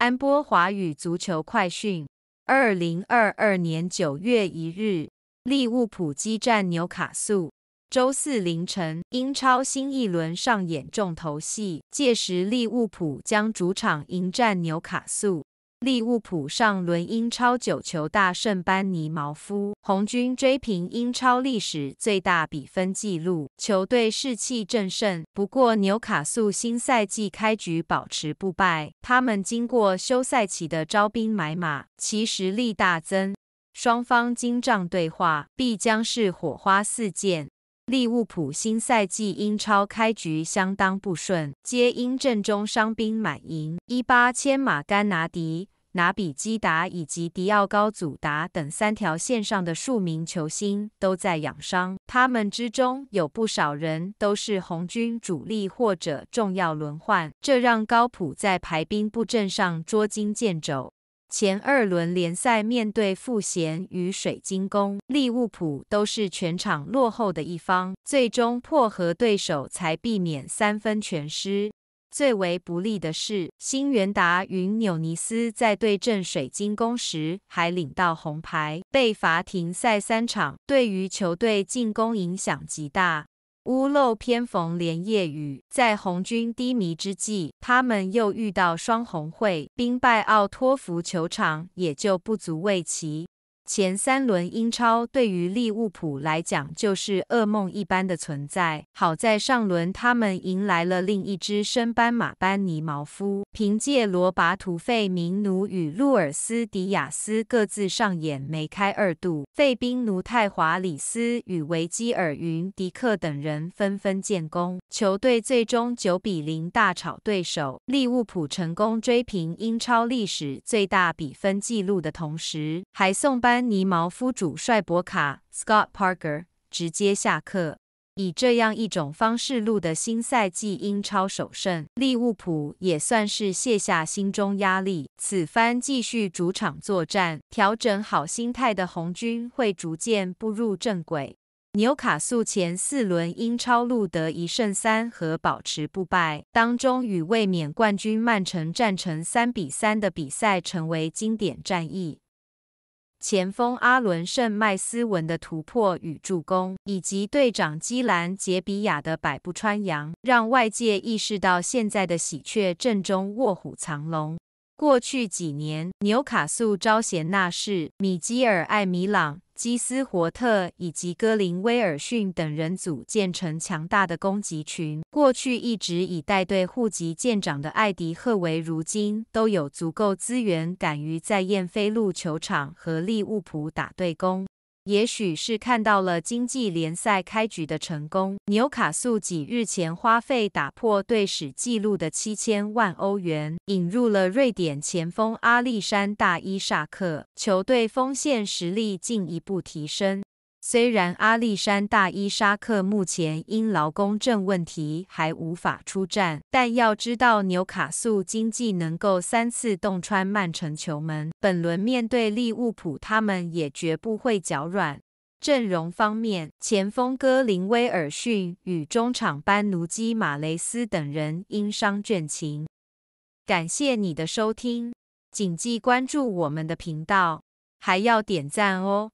安波华语足球快讯：二零二二年九月一日，利物浦激战纽卡素。周四凌晨，英超新一轮上演重头戏，届时利物浦将主场迎战纽卡素。利物浦上轮英超九球大胜班尼毛夫，红军追平英超历史最大比分纪录，球队士气正盛。不过纽卡素新赛季开局保持不败，他们经过休赛期的招兵买马，其实力大增。双方金帐对话必将是火花四溅。利物浦新赛季英超开局相当不顺，皆因阵中伤兵满营。一八千马甘拿迪、拿比基达以及迪奥高祖达等三条线上的数名球星都在养伤，他们之中有不少人都是红军主力或者重要轮换，这让高普在排兵布阵上捉襟见肘。前二轮联赛面对富咸与水晶宫，利物浦都是全场落后的一方，最终破和对手才避免三分全失。最为不利的是，新元达云纽尼斯在对阵水晶宫时还领到红牌，被罚停赛三场，对于球队进攻影响极大。屋漏偏逢连夜雨，在红军低迷之际，他们又遇到双红会，兵败奥托福球场也就不足为奇。前三轮英超对于利物浦来讲就是噩梦一般的存在。好在上轮他们迎来了另一支升班马班尼毛夫，凭借罗拔图费明奴与路尔斯迪亚斯各自上演梅开二度，费宾奴泰华里斯与维基尔云迪克等人纷纷建功，球队最终九比零大吵对手，利物浦成功追平英超历史最大比分纪录的同时，还送班。尼毛夫主帅博卡 Scott Parker 直接下课，以这样一种方式录的新赛季英超首胜，利物浦也算是卸下心中压力。此番继续主场作战，调整好心态的红军会逐渐步入正轨。纽卡素前四轮英超录得一胜三和，保持不败，当中与卫冕冠军曼城战成三比三的比赛成为经典战役。前锋阿伦圣麦斯文的突破与助攻，以及队长基兰杰比亚的百步穿杨，让外界意识到现在的喜鹊阵中卧虎藏龙。过去几年，纽卡素招贤纳士，米基尔、艾米朗、基斯伯特以及格林威尔逊等人组建成强大的攻击群。过去一直以带队护级舰长的艾迪赫维，如今都有足够资源，敢于在燕飞路球场和利物浦打对攻。也许是看到了经济联赛开局的成功，纽卡素几日前花费打破队史纪录的七千万欧元，引入了瑞典前锋阿历山大·伊萨克，球队锋线实力进一步提升。虽然阿利山大伊沙克目前因劳工证问题还无法出战，但要知道纽卡素经济能够三次洞穿曼城球门，本轮面对利物浦，他们也绝不会脚软。阵容方面，前锋戈林威尔逊与中场班奴基马雷斯等人因伤倦勤。感谢你的收听，谨记关注我们的频道，还要点赞哦。